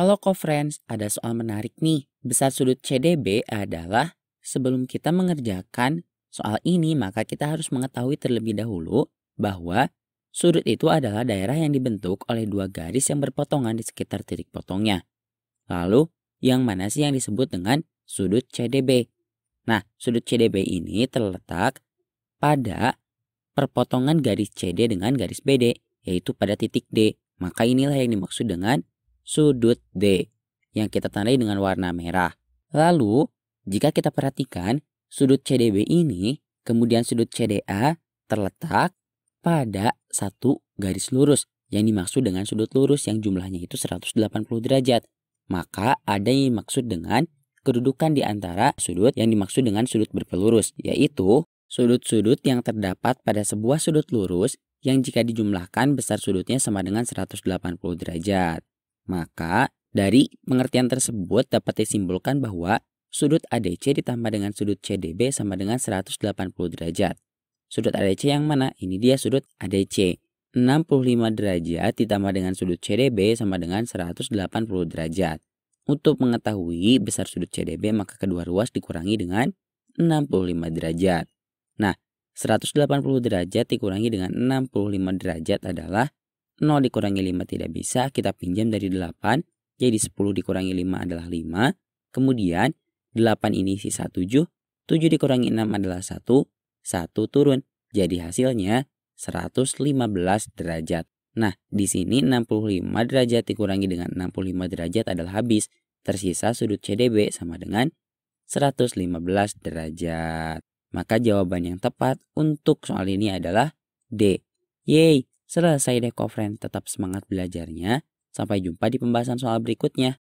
Halo co-friends, ada soal menarik nih. Besar sudut CDB adalah sebelum kita mengerjakan soal ini maka kita harus mengetahui terlebih dahulu bahwa sudut itu adalah daerah yang dibentuk oleh dua garis yang berpotongan di sekitar titik potongnya. Lalu, yang mana sih yang disebut dengan sudut CDB? Nah, sudut CDB ini terletak pada perpotongan garis CD dengan garis BD, yaitu pada titik D. Maka inilah yang dimaksud dengan sudut D yang kita tandai dengan warna merah. Lalu, jika kita perhatikan, sudut CDB ini kemudian sudut CDA terletak pada satu garis lurus yang dimaksud dengan sudut lurus yang jumlahnya itu 180 derajat. Maka ada yang dimaksud dengan kedudukan di antara sudut yang dimaksud dengan sudut berpelurus, yaitu sudut-sudut yang terdapat pada sebuah sudut lurus yang jika dijumlahkan besar sudutnya sama dengan 180 derajat. Maka dari pengertian tersebut dapat disimpulkan bahwa sudut ADC ditambah dengan sudut CDB sama dengan 180 derajat. Sudut ADC yang mana? Ini dia sudut ADC. 65 derajat ditambah dengan sudut CDB sama dengan 180 derajat. Untuk mengetahui besar sudut CDB maka kedua ruas dikurangi dengan 65 derajat. Nah, 180 derajat dikurangi dengan 65 derajat adalah 0 dikurangi 5 tidak bisa, kita pinjam dari 8. Jadi 10 dikurangi 5 adalah 5. Kemudian 8 ini sisa 7. 7 dikurangi 6 adalah 1. 1 turun. Jadi hasilnya 115 derajat. Nah, di sini 65 derajat dikurangi dengan 65 derajat adalah habis. Tersisa sudut CDB sama dengan 115 derajat. Maka jawaban yang tepat untuk soal ini adalah D. Yeay, Selesai deh, friend. Tetap semangat belajarnya. Sampai jumpa di pembahasan soal berikutnya.